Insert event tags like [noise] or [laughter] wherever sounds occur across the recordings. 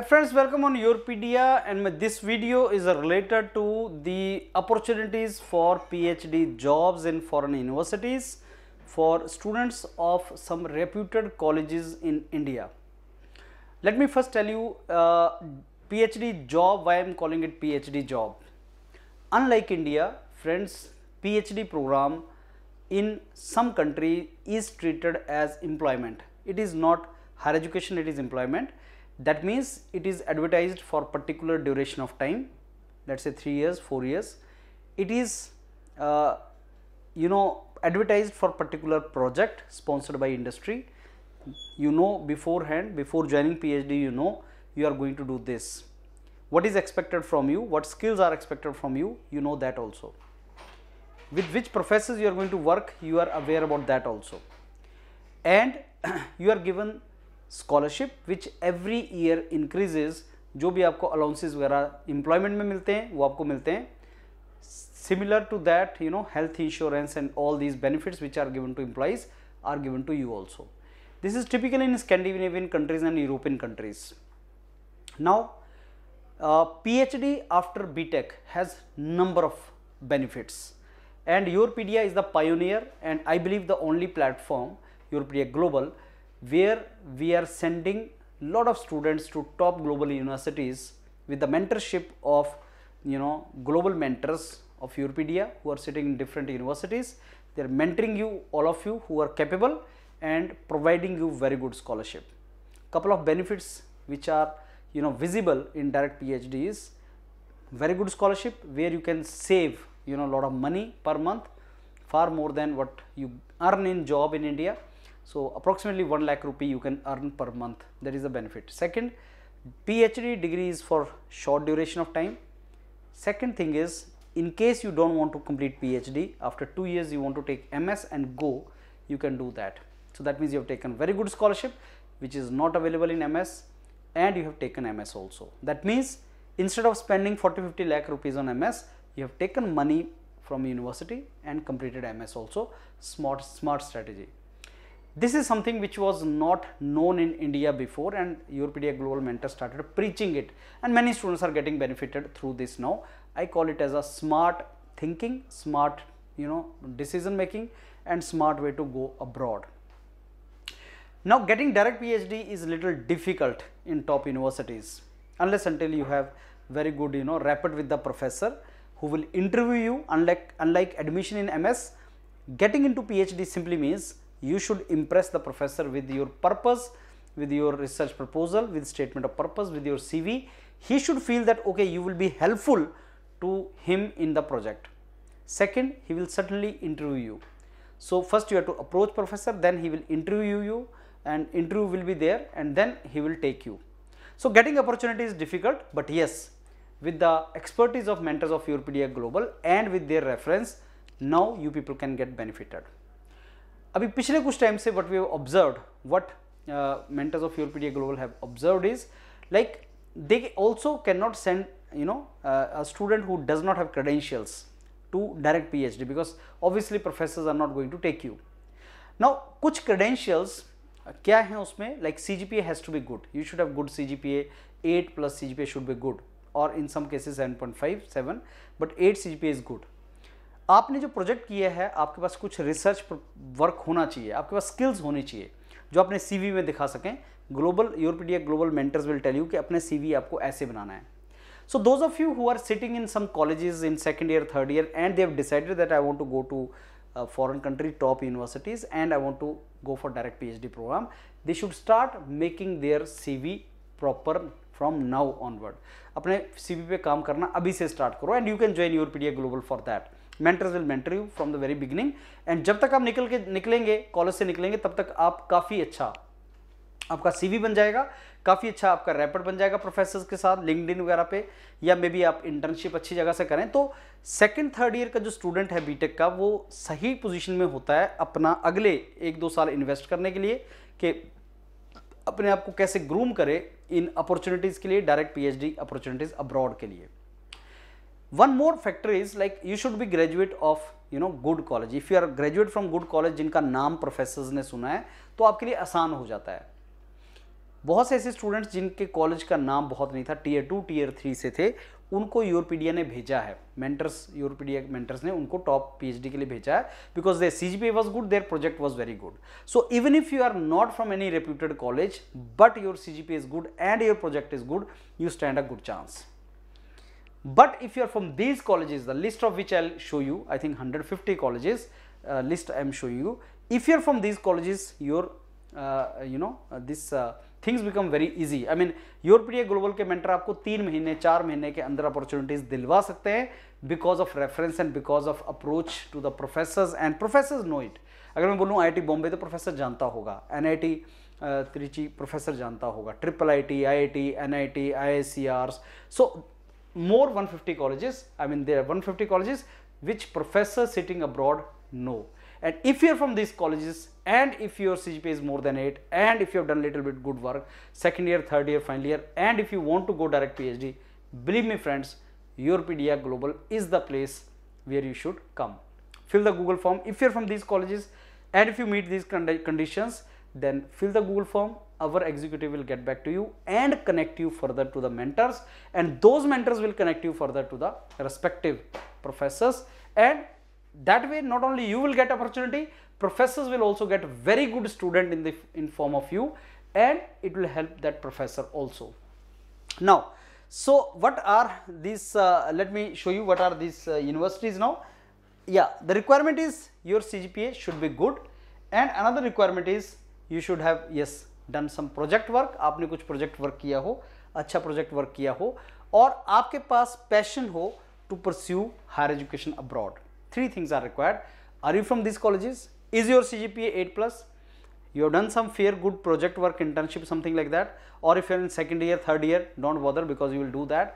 Hi friends, welcome on Europedia, and this video is related to the opportunities for PhD jobs in foreign universities for students of some reputed colleges in India. Let me first tell you uh, PhD job, why I am calling it PhD job. Unlike India, friends, PhD program in some country is treated as employment. It is not higher education, it is employment that means it is advertised for particular duration of time let us say 3 years 4 years it is uh, you know advertised for particular project sponsored by industry you know beforehand before joining phd you know you are going to do this what is expected from you what skills are expected from you you know that also with which professors you are going to work you are aware about that also and [clears throat] you are given Scholarship, which every year increases, जो भी आपको allowances वगैरह employment में मिलते हैं वो आपको similar to that you know health insurance and all these benefits which are given to employees are given to you also this is typical in scandinavian countries and european countries now uh, phd after btech has number of benefits and Europedia is the pioneer and i believe the only platform Europedia global where we are sending lot of students to top global universities with the mentorship of you know global mentors of Europedia who are sitting in different universities. They are mentoring you all of you who are capable and providing you very good scholarship. Couple of benefits which are you know visible in direct PhD is very good scholarship where you can save you know lot of money per month far more than what you earn in job in India so, approximately 1 lakh rupee you can earn per month that is the benefit. Second PhD degree is for short duration of time. Second thing is in case you do not want to complete PhD after 2 years you want to take MS and go you can do that. So, that means you have taken very good scholarship which is not available in MS and you have taken MS also. That means instead of spending 40 50 lakh rupees on MS you have taken money from university and completed MS also smart smart strategy. This is something which was not known in India before and Europedia Global Mentor started preaching it and many students are getting benefited through this now. I call it as a smart thinking, smart you know decision making and smart way to go abroad. Now getting direct PhD is little difficult in top universities unless until you have very good you know rapport with the professor who will interview you unlike unlike admission in MS getting into PhD simply means you should impress the professor with your purpose with your research proposal with statement of purpose with your cv he should feel that okay you will be helpful to him in the project second he will certainly interview you so first you have to approach professor then he will interview you and interview will be there and then he will take you so getting opportunity is difficult but yes with the expertise of mentors of Europedia Global and with their reference now you people can get benefited. अभी पिछले कुछ time से what we observe what mentors of the global have observe is like they also can not send you know student who does not have credentials to direct P H D because obviously professors are not going to take you now कुछ credentials uh, क्या हैं उसमें like C G P A has to be good you should have good C G P A eight plus C G P A should be good और in some cases seven point five seven but eight C G P A is good आपने जो project किया है आपके पास कुछ research work होना चाहिए आपके पास स्किल्स होनी चाहिए जो अपने सी में दिखा सकें global Europedia Global mentors will tell you कि अपने सी आपको ऐसे बनाना है so those of you who are sitting in some colleges in second year third year and they've decided that I want to go to foreign country top universities and I want to go for direct P H D program they should start making their C V proper from now onward अपने सी we पे काम करना अभी से start करो and you can join Europedia Global for that mentors will mentor you from the very beginning and जब तक आप निकल के निकलेंगे कॉलेज से निकलेंगे तब तक आप काफ़ी अच्छा आपका सीवी बन जाएगा काफ़ी अच्छा आपका रैपर बन जाएगा प्रोफेसर्स के साथ लिंकड वगैरह पे या मे बी आप इंटर्नशिप अच्छी जगह से करें तो सेकंड थर्ड ईयर का जो स्टूडेंट है बीटेक का वो सही पोजीशन में होता है अपना अगले एक दो साल इन्वेस्ट करने के लिए कि अपने आप को कैसे ग्रूम करें इन अपॉर्चुनिटीज़ के लिए डायरेक्ट पीएचडी अपॉर्चुनिटीज़ अब्रॉड के लिए one more factor is like you should be graduate of you know good college if you are graduate from good college जिनका नाम प्रोफेसर्स ने सुना है तो आपके लिए आसान हो जाता है बहुत से ऐसे स्टूडेंट्स जिनके कॉलेज का नाम बहुत नहीं था टीयर टू टीयर थ्री से थे उनको यूरोपीडिया ने भेजा है मेंटर्स यूरोपीडिया मेंटर्स ने उनको टॉप पीएचडी के लिए भेजा है because they C G P was good their project was very good so even if you are not from any reputed college but your C G P is good and your project is good you stand a good chance But if you are from these colleges, the list of which I will show you, I think 150 colleges uh, list I am showing you. If you are from these colleges, your uh, you know uh, this uh, things become very easy. I mean your PTA Global के mentor आपको तीन महीने चार महीने के अंदर opportunities दिलवा सकते हैं because of reference and because of approach to the professors and professors know it. अगर मैं बोलूँ आई बॉम्बे तो प्रोफेसर जानता होगा एन त्रिची प्रोफेसर जानता होगा triple I T I I T N I T more 150 colleges, I mean there are 150 colleges which professors sitting abroad know. And if you are from these colleges and if your CGPA is more than 8 and if you have done a little bit good work, second year, third year, final year and if you want to go direct PhD, believe me friends, Europedia Global is the place where you should come. Fill the Google form if you are from these colleges and if you meet these conditions then fill the Google form our executive will get back to you and connect you further to the mentors and those mentors will connect you further to the respective professors and that way not only you will get opportunity professors will also get very good student in the in form of you and it will help that professor also now so what are these uh, let me show you what are these uh, universities now yeah the requirement is your cgpa should be good and another requirement is you should have yes done some project work आपने कुछ project work किया हो अच्छा project work किया हो और आपके पास पैशन हो to pursue higher education abroad three things are required are you from this colleges is your C G P eight plus you done some fair good project work internship something like that और if you in second year third year don't whether because you will do that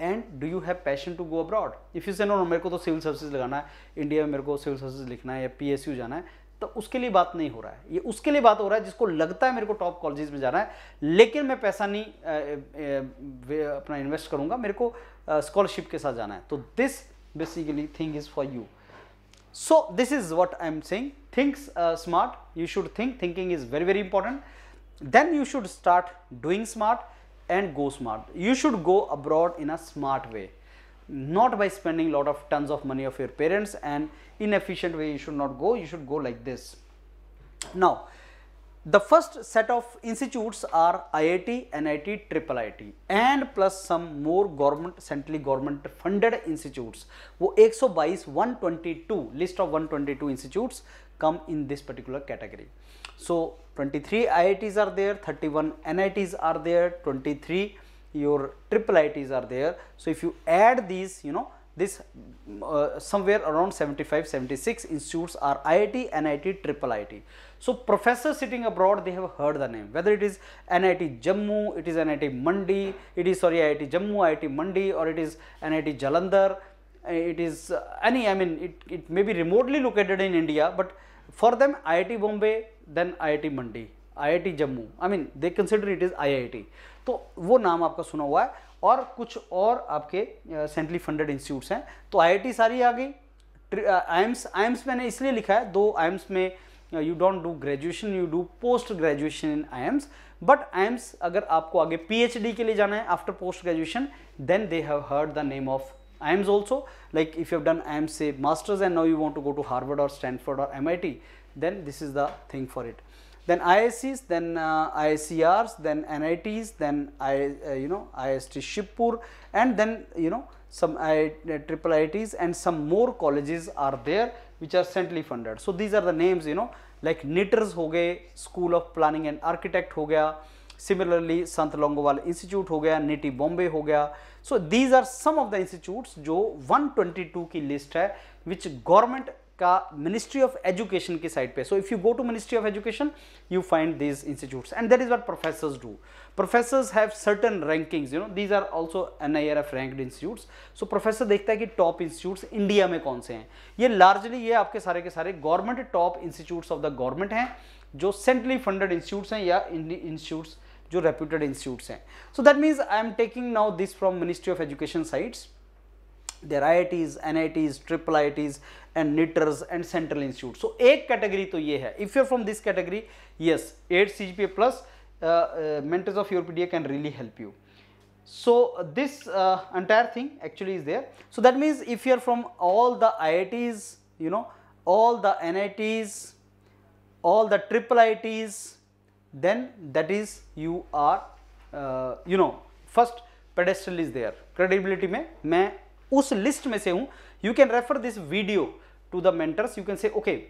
and do you have passion to go abroad if you say no no मेरे को तो civil service लगाना है India में मेरे को civil service लिखना है या पी एस यू जाना है तो उसके लिए बात नहीं हो रहा है ये उसके लिए बात हो रहा है जिसको लगता है मेरे को टॉप कॉलेजेस में जाना है लेकिन मैं पैसा नहीं आ, आ, अपना इन्वेस्ट करूंगा मेरे को स्कॉलरशिप के साथ जाना है तो this basically thing is for you so this is what I am saying thinks smart you should think thinking is very very important then you should start doing smart and go smart you should go abroad in a smart way not by spending lot of tons of money of your parents and inefficient way you should not go, you should go like this. Now, the first set of institutes are IIT, NIT, Triple IIT and plus some more government centrally government funded institutes. वो 122 list of 122 institutes come in this particular category. So 23 IITs are there, 31 NITs are there, 23 your Triple IITs are there. So if you add these, you know this uh, somewhere around 75 76 institutes are IIT, NIT, triple IIT. So professors sitting abroad they have heard the name whether it is NIT Jammu, it is NIT Mandi, it is sorry IIT Jammu, IIT Mandi or it is NIT Jalandhar, it is uh, any I mean it, it may be remotely located in India but for them IIT Bombay then IIT Mandi, IIT Jammu I mean they consider it is IIT. तो वो नाम आपका सुना हुआ है और कुछ और आपके सेंट्रली फंडेड इंस्टीट्यूट्स हैं तो आईआईटी सारी आ गई आईएम्स आईएम्स मैंने इसलिए लिखा है दो आईएम्स में you don't do graduation you do post graduation in IIMs but IIMs अगर आपको आगे पीएचडी के लिए जाना है after post graduation then they have heard the name of IIMs also like if you have a masters and masters you want to go to Harvard और Harvard और M I T then this is the thing for it then IICs, then uh, ICRs, then NITs, then I, uh, you know IST Shippur, and then you know some I, uh, triple IITs and some more colleges are there which are centrally funded. So these are the names you know like Knitters ho gaye School of Planning and Architect ho gaya similarly sant longowal institute ho gaya niti bombay ho gaya so these are some of the institutes jo 122 ki list hai which government का Ministry of Education की site पे so if you go to Ministry of Education you find these institute and that is what professors do professors have certain rankings you know these are also N I R F rank institute so professor देखता है कि top institute India में कौन से हैं ये largely ये आपके सारे के सारे government top institute of the government हैं जो सेंट्रली फंडेड इंस्टीट्यूट हैं या इंस्टीट्यूट जो रेप्यूटेड इंस्टीट्यूट हैं so that means I am taking now this from Ministry of Education sites there I I Ts N I Ts triple I Ts and knitters and central institute. So a category तो ये है. If you're from this category, yes, 8 CGPA plus uh, uh, mentors of your PDA can really help you. So this uh, entire thing actually is there. So that means if you are from all the IITs, you know, all the NITs, all the triple IITs, then that is you are, uh, you know, first pedestal is there. Credibility में मैं list. उस You can refer this video to the mentors. You can say, okay,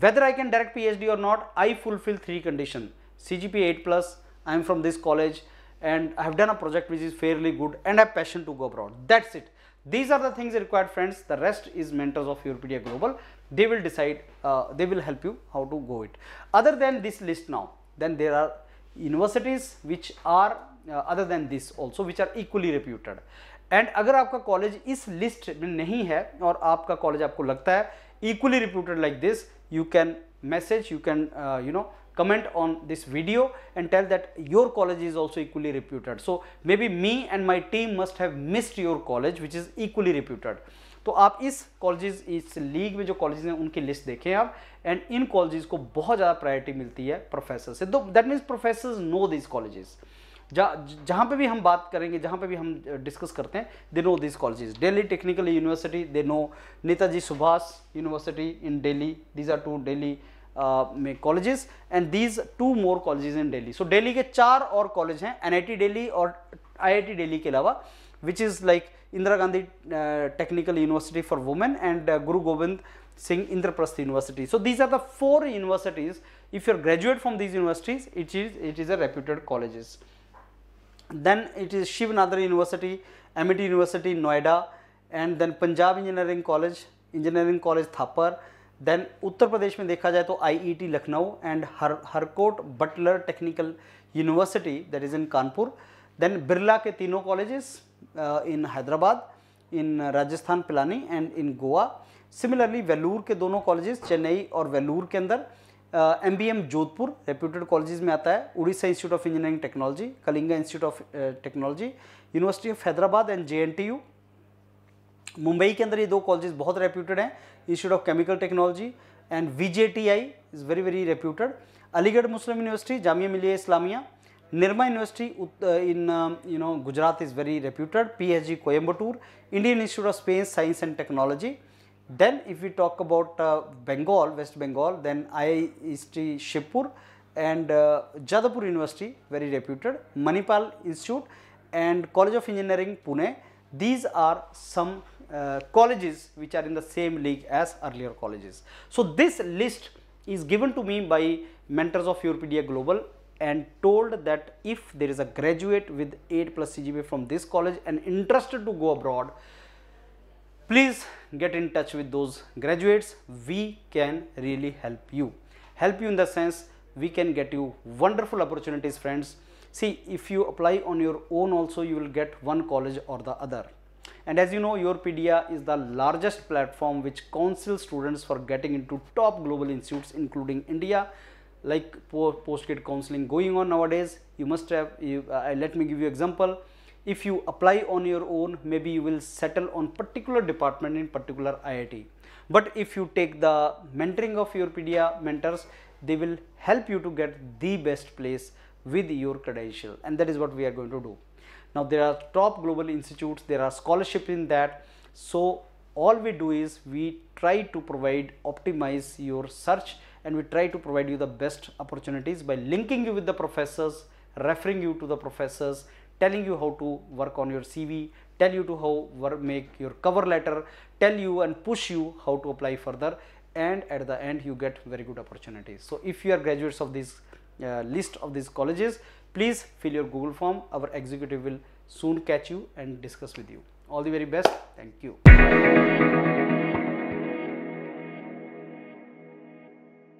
whether I can direct PhD or not, I fulfill three conditions. CGPA 8 plus, I am from this college and I have done a project which is fairly good and I have passion to go abroad. That's it. These are the things required friends. The rest is mentors of Europedia Global. They will decide, uh, they will help you how to go it. Other than this list now, then there are universities which are uh, other than this also which are equally reputed and अगर आपका college इस list में नहीं है और आपका college आपको लगता है equally reputed like this you can message you can you know comment on this video and tell that your college is also equally reputed so maybe me and my team must have missed your college which is equally reputed तो आप इस college इस league में जो college हैं उनकी list देखें आप एंड इन कॉलेज को बहुत ज़्यादा प्रायोरिटी मिलती है प्रोफेसर से दो that means professor know this colleges जहाँ पे भी हम बात करेंगे जहाँ पे भी हम डिस्कस करते हैं they know this colleges Delhi Technical University they know Netaji Subhash University in Delhi these are two Delhi में colleges and these two more colleges in Delhi so Delhi के चार और कॉलेज हैं एनआईटी डेली और आई आई के अलावा which is like Indira Gandhi Technical University for women and Guru Gobind Singh Indraprastha University so these are the four universities if you are graduate from these universities it is it is a reputed colleges. Then it is Shiv Nadar University, MIT University Noida and then Punjab Engineering College, Engineering College Thapar. Then Uttar Pradesh में देखा जाए तो IET Lucknow and हर Harcourt Butler Technical University that is in Kanpur then Birla के तीनों colleges in Hyderabad in Rajasthan Pilani and in Goa similarly Vellore के दोनों colleges Chennai और वेलूर के अंदर M B M Jodhpur reputed college में आता है Orissa Institute of Engineering Technology Kalinga Institute of Technology University of Hyderabad and J N T U Mumbai के अंदर ये दो कॉलेजेस बहुत रेप्यूटेड हैं Institute of Chemical Technology and V J T I is very very reputed Aligarh Muslim University Jamia Millia Islamia Nirma University in you know Gujarat is very reputed P H G Coimbatore Indian Institute of Space Science and Technology Then if we talk about uh, Bengal, West Bengal, then IIST Shippur and uh, Jadapur University, very reputed, Manipal Institute and College of Engineering Pune. These are some uh, colleges which are in the same league as earlier colleges. So this list is given to me by mentors of Europedia Global and told that if there is a graduate with 8 plus CGPA from this college and interested to go abroad, please get in touch with those graduates we can really help you help you in the sense we can get you wonderful opportunities friends see if you apply on your own also you will get one college or the other and as you know yourpedia is the largest platform which counsels students for getting into top global institutes including India like post counseling going on nowadays you must have you, uh, let me give you example if you apply on your own maybe you will settle on particular department in particular IIT. But if you take the mentoring of your PDA mentors they will help you to get the best place with your credential and that is what we are going to do. Now there are top global institutes, there are scholarship in that. So all we do is we try to provide optimize your search and we try to provide you the best opportunities by linking you with the professors, referring you to the professors, telling you how to work on your CV, tell you to how work, make your cover letter, tell you and push you how to apply further and at the end you get very good opportunities. So, if you are graduates of this uh, list of these colleges, please fill your Google form, our executive will soon catch you and discuss with you. All the very best. Thank you.